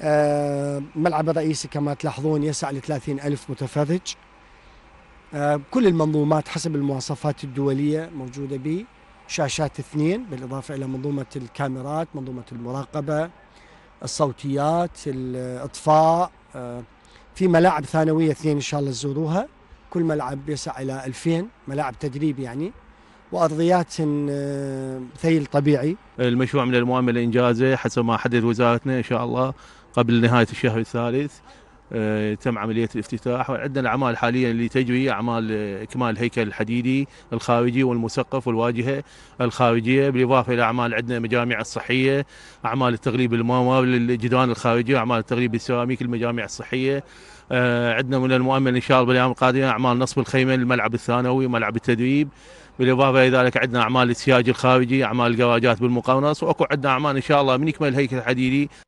الملعب آه، الرئيسي كما تلاحظون يسع ل 30 ألف متفرج آه، كل المنظومات حسب المواصفات الدولية موجودة به شاشات اثنين بالإضافة إلى منظومة الكاميرات منظومة المراقبة الصوتيات الإطفاء آه، في ملاعب ثانوية اثنين إن شاء الله تزوروها كل ملعب يسع إلى 2000 ملاعب تدريب يعني وارضيات آه، ثيل طبيعي. المشروع من المؤمل انجازه حسب ما حدد وزارتنا ان شاء الله قبل نهايه الشهر الثالث آه، تم عمليه الافتتاح وعندنا الأعمال حاليا اللي تجري اعمال اكمال الهيكل الحديدي الخارجي والمسقف والواجهه الخارجيه بالاضافه الى اعمال عندنا مجامع الصحيه اعمال التغليب الموار للجدران الخارجيه اعمال التغليب السيراميك المجامع الصحيه آه، عندنا من المؤمن ان شاء الله بالايام القادمه اعمال نصب الخيمه للملعب الثانوي وملعب التدريب بالاضافه الى ذلك عندنا اعمال السياج الخارجي اعمال الجراجات بالمقرنص واكو عندنا اعمال ان شاء الله من يكمل الهيكل الحديدي